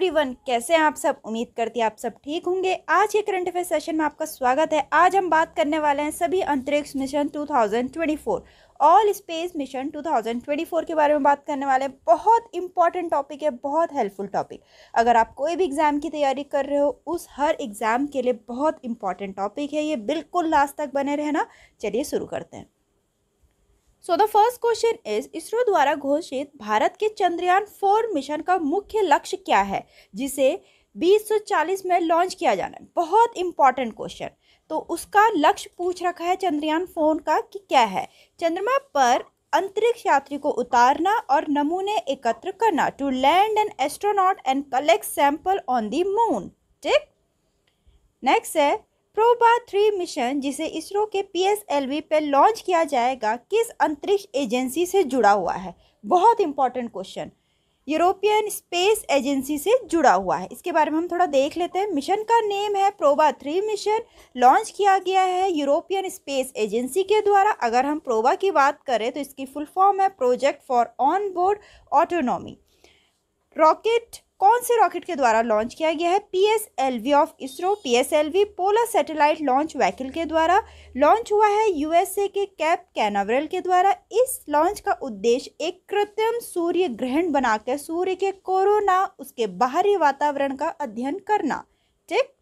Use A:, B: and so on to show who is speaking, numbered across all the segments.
A: everyone कैसे हैं आप सब उम्मीद करती हैं आप सब ठीक होंगे आज के करंट अफेयर सेशन में आपका स्वागत है आज हम बात करने वाले हैं सभी अंतरिक्ष मिशन 2024 ऑल स्पेस मिशन 2024 के बारे में बात करने वाले हैं बहुत इंपॉर्टेंट टॉपिक है बहुत हेल्पफुल टॉपिक अगर आप कोई भी एग्ज़ाम की तैयारी कर रहे हो उस हर एग्ज़ाम के लिए बहुत इंपॉर्टेंट टॉपिक है ये बिल्कुल लास्ट तक बने रहना चलिए शुरू करते हैं so the first question is ISRO द्वारा घोषित भारत के चंद्रयान फोर मिशन का मुख्य लक्ष्य क्या है जिसे 2040 में लॉन्च किया जाना है बहुत इंपॉर्टेंट क्वेश्चन तो उसका लक्ष्य पूछ रखा है चंद्रयान फोन का कि क्या है चंद्रमा पर अंतरिक्ष यात्री को उतारना और नमूने एकत्र करना to land an astronaut and collect sample on the moon ठीक नेक्स्ट है प्रोबा थ्री मिशन जिसे इसरो के पीएसएलवी पर लॉन्च किया जाएगा किस अंतरिक्ष एजेंसी से जुड़ा हुआ है बहुत important question European space agency से जुड़ा हुआ है इसके बारे में हम थोड़ा देख लेते हैं मिशन का नेम है प्रोबा थ्री मिशन लॉन्च किया गया है यूरोपियन स्पेस एजेंसी के द्वारा अगर हम प्रोबा की बात करें तो इसकी फुल फॉर्म है project for on board autonomy rocket कौन से रॉकेट के द्वारा लॉन्च किया गया है PSLV of ISRO PSLV polar satellite launch vehicle के द्वारा लॉन्च हुआ है यूएसए के कैप कैनावरल के द्वारा इस लॉन्च का उद्देश्य एक कृत्रिम सूर्य ग्रहण बनाकर सूर्य के कोरोना उसके बाहरी वातावरण का अध्ययन करना ठीक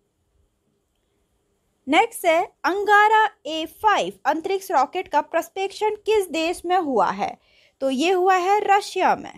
A: नेक्स्ट है अंगारा ए फाइव अंतरिक्ष रॉकेट का प्रस्पेक्षण किस देश में हुआ है तो ये हुआ है रशिया में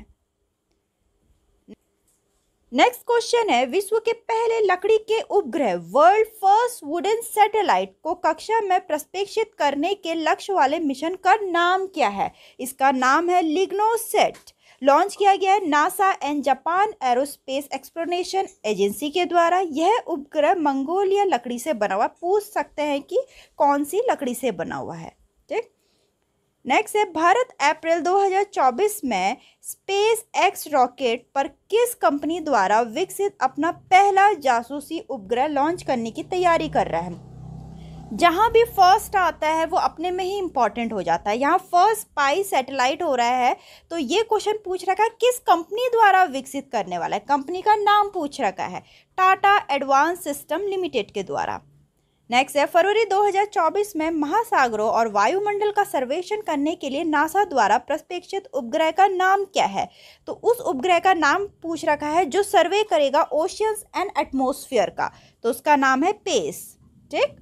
A: नेक्स्ट क्वेश्चन है विश्व के पहले लकड़ी के उपग्रह वर्ल्ड फर्स्ट वुडन सैटेलाइट को कक्षा में प्रस्पेक्षित करने के लक्ष्य वाले मिशन का नाम क्या है इसका नाम है लिग्नोसेट लॉन्च किया गया है NASA and Japan aerospace exploration agency के द्वारा यह उपग्रह मंगोलिया लकड़ी से बना हुआ पूछ सकते हैं कि कौन सी लकड़ी से बना हुआ है नेक्स्ट है भारत अप्रैल 2024 में स्पेस एक्स रॉकेट पर किस कंपनी द्वारा विकसित अपना पहला जासूसी उपग्रह लॉन्च करने की तैयारी कर रहा है जहाँ भी फर्स्ट आता है वो अपने में ही इम्पॉर्टेंट हो जाता है यहाँ फर्स्ट पाई सैटेलाइट हो रहा है तो ये क्वेश्चन पूछ रखा है किस कंपनी द्वारा विकसित करने वाला है कंपनी का नाम पूछ रखा है टाटा एडवांस सिस्टम लिमिटेड के द्वारा नेक्स्ट है फरवरी 2024 में महासागरों और वायुमंडल का सर्वेक्षण करने के लिए नासा द्वारा प्रस्पेक्षित उपग्रह का नाम क्या है तो उस उपग्रह का नाम पूछ रखा है जो सर्वे करेगा ओशियंस एंड एटमोसफियर का तो उसका नाम है पेस ठीक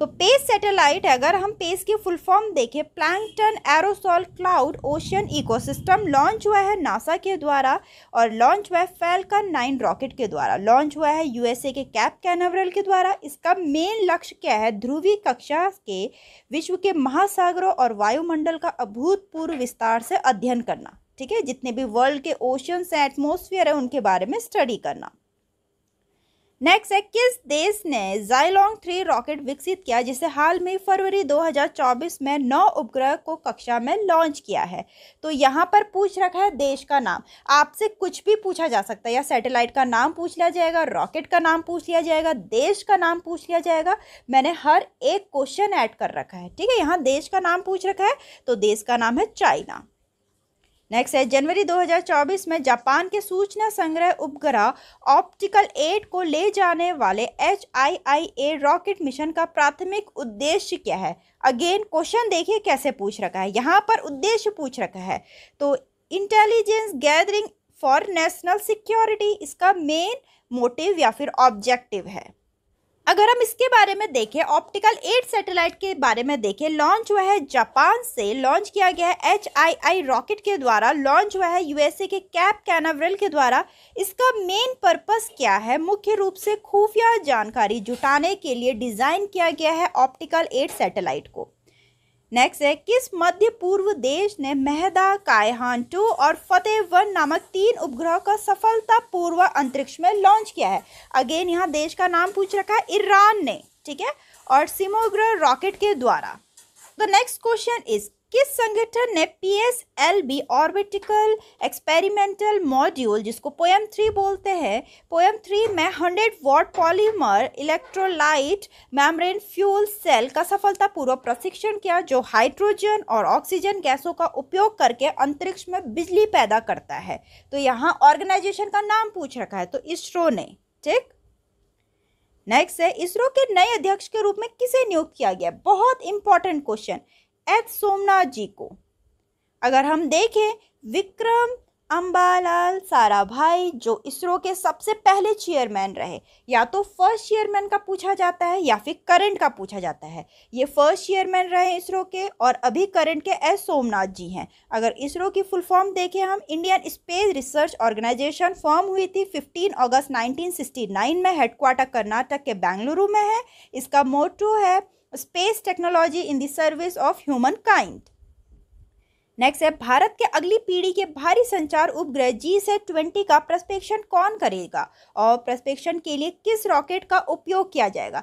A: तो पेस सैटेलाइट अगर हम पेस की फुल फॉर्म देखें plankton aerosol cloud ocean ecosystem launch हुआ है नासा के द्वारा और लॉन्च हुआ है फैलकन नाइन रॉकेट के द्वारा लॉन्च हुआ है यूएसए के कैप कैनवरल के द्वारा इसका मेन लक्ष्य क्या है ध्रुवीय कक्षा के विश्व के महासागरों और वायुमंडल का अभूतपूर्व विस्तार से अध्ययन करना ठीक है जितने भी वर्ल्ड के ओशंस एटमोसफियर है उनके बारे में स्टडी करना नेक्स्ट है किस देश ने जाइलोंग थ्री रॉकेट विकसित किया जिसे हाल में फरवरी 2024 में नौ उपग्रह को कक्षा में लॉन्च किया है तो यहाँ पर पूछ रखा है देश का नाम आपसे कुछ भी पूछा जा सकता है या सैटेलाइट का नाम पूछ लिया जाएगा रॉकेट का नाम पूछ लिया जाएगा देश का नाम पूछ लिया जाएगा मैंने हर एक क्वेश्चन ऐड कर रखा है ठीक है यहाँ देश का नाम पूछ रखा है तो देश का नाम है चाइना नेक्स्ट है जनवरी 2024 में जापान के सूचना संग्रह उपग्रह ऑप्टिकल एट को ले जाने वाले एच रॉकेट मिशन का प्राथमिक उद्देश्य क्या है अगेन क्वेश्चन देखिए कैसे पूछ रखा है यहाँ पर उद्देश्य पूछ रखा है तो intelligence gathering for national security इसका मेन मोटिव या फिर ऑब्जेक्टिव है अगर हम इसके बारे में देखें ऑप्टिकल एट सैटेलाइट के बारे में देखें लॉन्च हुआ है जापान से लॉन्च किया गया है एच आई आई रॉकेट के द्वारा लॉन्च हुआ है यूएसए के कैप कैनावरल के द्वारा इसका मेन पर्पस क्या है मुख्य रूप से खुफिया जानकारी जुटाने के लिए डिज़ाइन किया गया है ऑप्टिकल एट सैटेलाइट को नेक्स्ट है किस मध्य पूर्व देश ने मेहदा कायहान टू और फतेह वन नामक तीन उपग्रह का सफलता पूर्व अंतरिक्ष में लॉन्च किया है अगेन यहाँ देश का नाम पूछ रखा है ईरान ने ठीक है और सिमोग्रह रॉकेट के द्वारा द नेक्स्ट क्वेश्चन इज किस संगठन ने P S L V orbital experimental module जिसको पोएम थ्री बोलते हैं पोएम थ्री में hundred watt polymer electrolyte membrane fuel cell का सफलतापूर्वक प्रशिक्षण किया जो हाइड्रोजन और ऑक्सीजन गैसों का उपयोग करके अंतरिक्ष में बिजली पैदा करता है तो यहाँ ऑर्गेनाइजेशन का नाम पूछ रखा है तो इसरो ने ठीक नेक्स्ट है इसरो के नए अध्यक्ष के रूप में किसे नियुक्त किया गया बहुत important question H Somnath ji को अगर हम देखें विक्रम अम्बालाल साराभाई जो इसरो के सबसे पहले चेयरमैन रहे या तो फर्स्ट चेयरमैन का पूछा जाता है या फिर करंट का पूछा जाता है ये फर्स्ट चेयरमैन रहे इसरो के और अभी करंट के एस सोमनाथ जी हैं अगर इसरो की फुल फॉर्म देखें हम Indian space research organisation form हुई थी 15 अगस्त 1969 में हेडक्वार्टर कर्नाटक के बेंगलुरु में है इसका मोटो है space technology in the service of humankind next है भारत के अगली पीढ़ी के भारी संचार उपग्रह जी से ट्वेंटी का प्रस्पेक्षण कौन करेगा और प्रस्पेक्षण के लिए किस रॉकेट का उपयोग किया जाएगा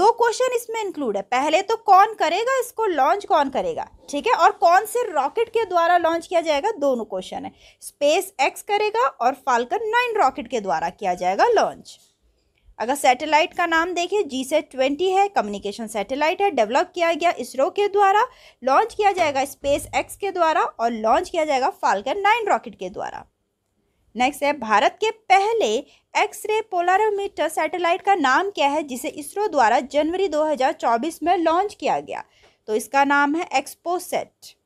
A: दो क्वेश्चन इसमें इंक्लूड है पहले तो कौन करेगा इसको लॉन्च कौन करेगा ठीक है और कौन से रॉकेट के द्वारा लॉन्च किया जाएगा दोनों क्वेश्चन है स्पेस एक्स करेगा और फाल्कन नाइन रॉकेट के द्वारा किया जाएगा लॉन्च अगर सैटेलाइट का नाम देखें जी से ट्वेंटी है कम्युनिकेशन सैटेलाइट है डेवलप किया गया इसरो के द्वारा लॉन्च किया जाएगा स्पेस एक्स के द्वारा और लॉन्च किया जाएगा फाल्कन नाइन रॉकेट के द्वारा नेक्स्ट है भारत के पहले एक्सरे पोलारोमीटर सैटेलाइट का नाम क्या है जिसे इसरो द्वारा जनवरी 2024 में लॉन्च किया गया तो इसका नाम है एक्सपोसेट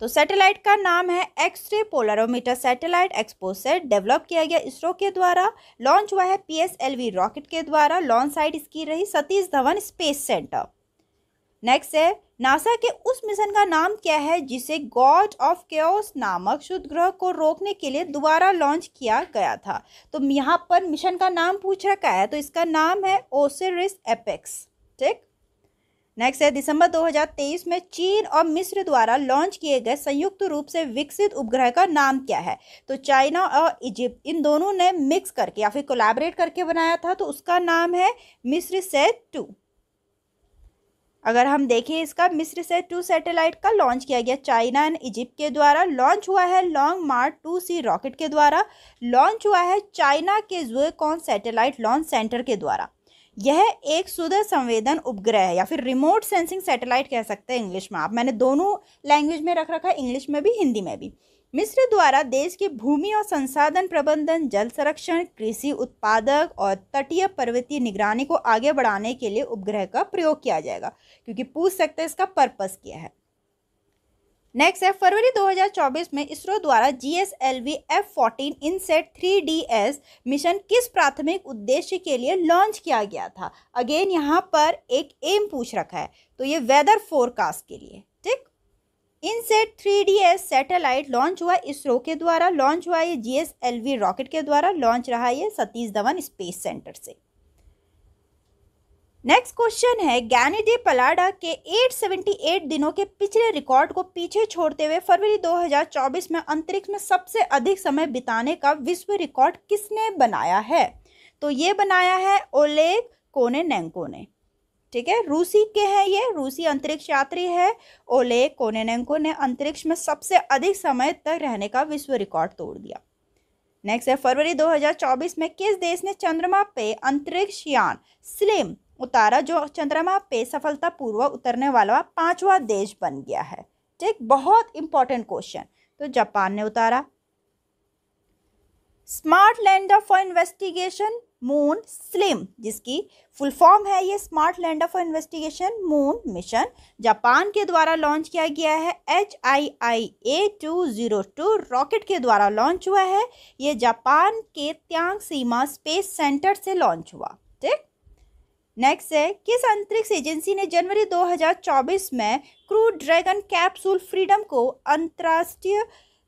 A: तो सैटेलाइट का नाम है X ray polarimeter satellite XPoSat develop किया गया इसरो के द्वारा लॉन्च हुआ है पीएसएलवी रॉकेट के द्वारा लॉन्च साइट इसकी रही Satish Dhawan space centre next है नासा के उस मिशन का नाम क्या है जिसे गॉड ऑफ केओस नामक शुद्ध ग्रह को रोकने के लिए दोबारा लॉन्च किया गया था तो यहाँ पर मिशन का नाम पूछ रखा है तो इसका नाम है ओसेरिस एपेक्स ठीक नेक्स्ट है दिसंबर 2023 में चीन और मिस्र द्वारा लॉन्च किए गए संयुक्त रूप से विकसित उपग्रह का नाम क्या है तो चाइना और इजिप्ट इन दोनों ने मिक्स करके या फिर कोलैबोरेट करके बनाया था तो उसका नाम है मिस्र सेट टू अगर हम देखें इसका मिस्र से टू सैटेलाइट का लॉन्च किया गया चाइना एंड इजिप्ट के द्वारा लॉन्च हुआ है long march two C rocket के द्वारा लॉन्च हुआ है चाइना के जुए कौन सैटेलाइट लॉन्च सेंटर के द्वारा यह एक सुदर संवेदन उपग्रह है या फिर रिमोट सेंसिंग सैटेलाइट कह सकते हैं इंग्लिश में आप मैंने दोनों लैंग्वेज में रख रखा है इंग्लिश में भी हिंदी में भी मिस्र द्वारा देश के भूमि और संसाधन प्रबंधन जल संरक्षण कृषि उत्पादक और तटीय पर्वतीय निगरानी को आगे बढ़ाने के लिए उपग्रह का प्रयोग किया जाएगा क्योंकि पूछ सकते हैं इसका पर्पस क्या है नेक्स्ट है फरवरी 2024 में इसरो द्वारा G S L V F fourteen INSAT three D S mission किस प्राथमिक उद्देश्य के लिए लॉन्च किया गया था अगेन यहाँ पर एक एम पूछ रखा है तो ये वेदर फोरकास्ट के लिए ठीक INSAT three D S satellite launch हुआ इसरो के द्वारा लॉन्च हुआ ये G S L V rocket के द्वारा लॉन्च रहा ये सतीश धवन स्पेस सेंटर से नेक्स्ट क्वेश्चन है ज्ञानीदेव पलाडा के 878 दिनों के पिछले रिकॉर्ड को पीछे छोड़ते हुए फरवरी 2024 में अंतरिक्ष में सबसे अधिक समय बिताने का विश्व रिकॉर्ड किसने बनाया है तो ये बनाया है ओलेग कोने नेंको ने ठीक है रूसी के हैं ये रूसी अंतरिक्ष यात्री है कोने कोनेनेंको ने अंतरिक्ष में सबसे अधिक समय तक रहने का विश्व रिकॉर्ड तोड़ दिया नेक्स्ट है फरवरी 2024 में किस देश ने चंद्रमा पे अंतरिक्ष यान स्लिम उतारा जो चंद्रमा पे सफलतापूर्वक उतरने वाला पांचवा देश बन गया है ठीक बहुत इंपॉर्टेंट क्वेश्चन तो जापान ने उतारा smart lander for investigation moon SLIM जिसकी फुल फॉर्म है ये smart lander for investigation moon mission Japan के द्वारा लॉन्च किया गया है H I I A two zero two rocket के द्वारा लॉन्च हुआ है ये जापान के त्यांग सीमा स्पेस सेंटर से लॉन्च हुआ ठीक नेक्स्ट है किस अंतरिक्ष एजेंसी ने जनवरी 2024 में क्रू ड्रैगन कैप्सूल फ्रीडम को अंतर्राष्ट्रीय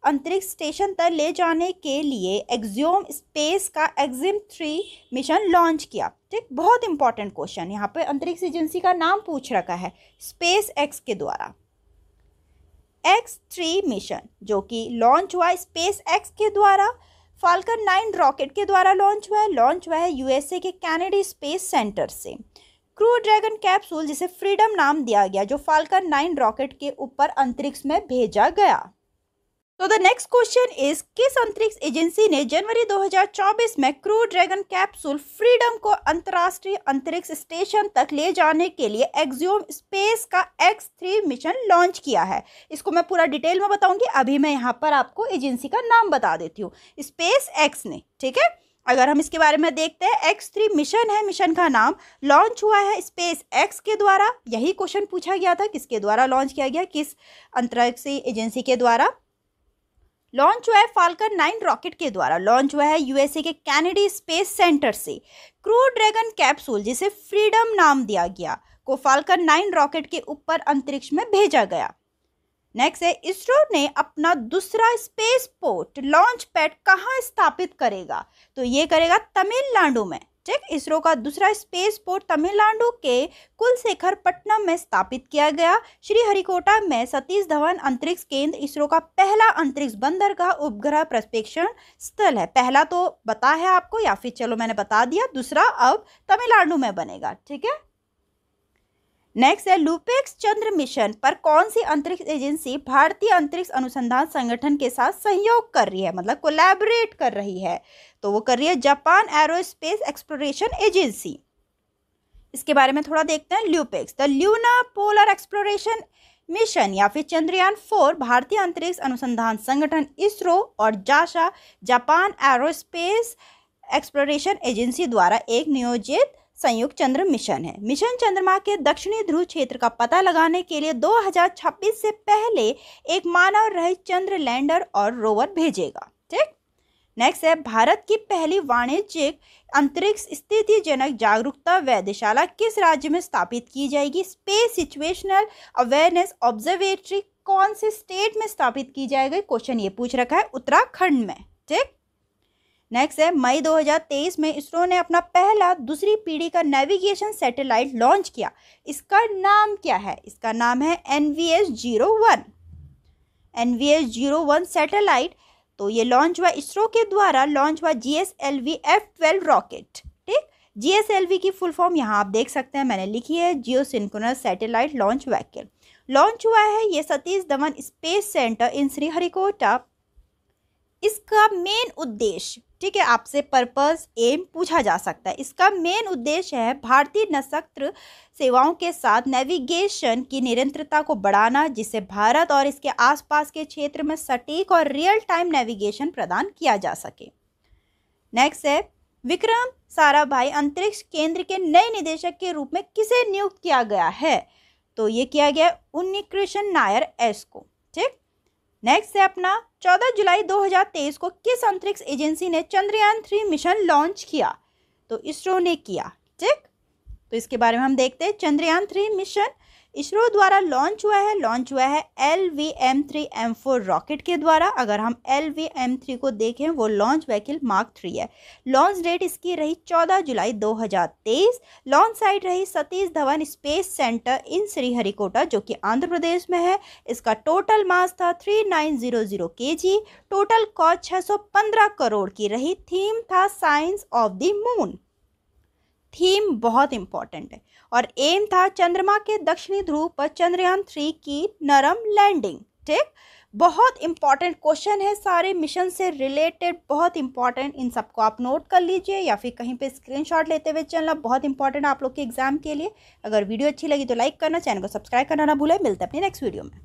A: अंतरिक्ष स्टेशन तक ले जाने के लिए एक्जोम स्पेस का एग्जिम थ्री मिशन लॉन्च किया ठीक बहुत इंपॉर्टेंट क्वेश्चन यहाँ पे अंतरिक्ष एजेंसी का नाम पूछ रखा है स्पेस एक्स के द्वारा एक्स थ्री मिशन जो कि लॉन्च हुआ स्पेस एक्स के द्वारा फाल्कन नाइन रॉकेट के द्वारा लॉन्च हुआ है लॉन्च हुआ है यूएसए के कैनेडी स्पेस सेंटर से क्रू ड्रैगन कैप्सूल जिसे फ्रीडम नाम दिया गया जो फाल्कन नाइन रॉकेट के ऊपर अंतरिक्ष में भेजा गया तो द नेक्स्ट क्वेश्चन इज किस अंतरिक्ष एजेंसी ने जनवरी 2024 में क्रू ड्रैगन कैप्सूल फ्रीडम को अंतर्राष्ट्रीय अंतरिक्ष स्टेशन तक ले जाने के लिए एक्ज्यूम स्पेस का एक्स थ्री मिशन लॉन्च किया है इसको मैं पूरा डिटेल में बताऊंगी अभी मैं यहाँ पर आपको एजेंसी का नाम बता देती हूँ स्पेस एक्स ने ठीक है अगर हम इसके बारे में देखते हैं एक्स थ्री मिशन है मिशन का नाम लॉन्च हुआ है स्पेस एक्स के द्वारा यही क्वेश्चन पूछा गया था किसके द्वारा लॉन्च किया गया किस अंतरिक्ष एजेंसी के द्वारा लॉन्च हुआ है फाल्कन नाइन रॉकेट के द्वारा लॉन्च हुआ है यूएसए के कैनेडी स्पेस सेंटर से क्रू ड्रैगन कैप्सूल जिसे फ्रीडम नाम दिया गया को फाल्कन नाइन रॉकेट के ऊपर अंतरिक्ष में भेजा गया नेक्स्ट है इसरो ने अपना दूसरा स्पेस पोर्ट लॉन्च पैड कहाँ स्थापित करेगा तो ये करेगा तमिलनाडु में चेक इसरो का दूसरा स्पेस पोर्ट तमिलनाडु के कुलशेखर पट्टनम में स्थापित किया गया श्री हरिकोटा में सतीश धवन अंतरिक्ष केंद्र इसरो का पहला अंतरिक्ष बंदर का उपग्रह प्रक्षेपण स्थल है पहला तो बता है आपको या फिर चलो मैंने बता दिया दूसरा अब तमिलनाडु में बनेगा ठीक है नेक्स्ट है लुपेक्स चंद्र मिशन पर कौन सी अंतरिक्ष एजेंसी भारतीय अंतरिक्ष अनुसंधान संगठन के साथ सहयोग कर रही है मतलब कोलैबोरेट कर रही है तो वो कर रही है जापान एरोस्पेस एक्सप्लोरेशन एजेंसी इसके बारे में थोड़ा देखते हैं LUPEX the Luna Polar Exploration Mission या फिर चंद्रयान फोर भारतीय अंतरिक्ष अनुसंधान संगठन इसरो और जाशा जापान एरोस्पेस एक्सप्लोरेशन एजेंसी द्वारा एक नियोजित संयुक्त चंद्र मिशन है मिशन चंद्रमा के दक्षिणी ध्रुव क्षेत्र का पता लगाने के लिए 2026 से पहले एक मानव रहित चंद्र लैंडर और रोवर भेजेगा ठीक नेक्स्ट है भारत की पहली वाणिज्यिक अंतरिक्ष स्थितिजनक जागरूकता वैधशाला किस राज्य में स्थापित की जाएगी स्पेस सिचुएशनल अवेयरनेस ऑब्जर्वेटरी कौन से स्टेट में स्थापित की जाएगी क्वेश्चन ये पूछ रखा है उत्तराखंड में ठीक नेक्स्ट है मई 2023 में इसरो ने अपना पहला दूसरी पीढ़ी का नेविगेशन सैटेलाइट लॉन्च किया इसका नाम क्या है इसका नाम है N V S zero one N V S zero one satellite तो ये लॉन्च हुआ इसरो के द्वारा लॉन्च हुआ G S L V F twelve rocket ठीक जी एस एल वी की फुल फॉर्म यहाँ आप देख सकते हैं मैंने लिखी है geosynchronous satellite launch vehicle launch हुआ है ये Satish Dhawan space Centre in Sriharikota इसका मेन उद्देश्य ठीक है आपसे पर्पस एम पूछा जा सकता है इसका मेन उद्देश्य है भारतीय नक्षत्र सेवाओं के साथ नेविगेशन की निरंतरता को बढ़ाना जिससे भारत और इसके आसपास के क्षेत्र में सटीक और रियल टाइम नेविगेशन प्रदान किया जा सके नेक्स्ट है विक्रम साराभाई अंतरिक्ष केंद्र के नए निदेशक के रूप में किसे नियुक्त किया गया है तो ये किया गया उन्नीकृष्ण नायर एस को ठीक नेक्स्ट है अपना 14 जुलाई 2023 को किस अंतरिक्ष एजेंसी ने चंद्रयान थ्री मिशन लॉन्च किया तो इसरो ने किया ठीक तो इसके बारे में हम देखते हैं चंद्रयान थ्री मिशन इसरो द्वारा लॉन्च हुआ है लॉन्च हुआ है L V M three M four rocket के द्वारा अगर हम एल वी एम थ्री को देखें वो लॉन्च व्हीकल मार्क थ्री है लॉन्च डेट इसकी रही चौदह जुलाई दो हजार तेईस लॉन्च साइट रही Satish Dhawan space Centre in Sriharikota जो कि आंध्र प्रदेश में है इसका टोटल मास था थ्री नाइन जीरो जीरो के जी टोटल कॉस्ट छः सौ पंद्रह करोड़ की रही थीम था science of the moon theme बहुत इम्पॉर्टेंट है और एम था चंद्रमा के दक्षिणी ध्रुव पर चंद्रयान थ्री की नरम लैंडिंग ठीक बहुत इंपॉर्टेंट क्वेश्चन है सारे मिशन से रिलेटेड बहुत इंपॉर्टेंट इन सबको आप नोट कर लीजिए या फिर कहीं पे स्क्रीनशॉट लेते हुए चलना बहुत इंपॉर्टेंट आप लोग के एग्जाम के लिए अगर वीडियो अच्छी लगी तो लाइक करना चैनल को सब्सक्राइब करना ना भूलें मिलते अपने नेक्स्ट वीडियो में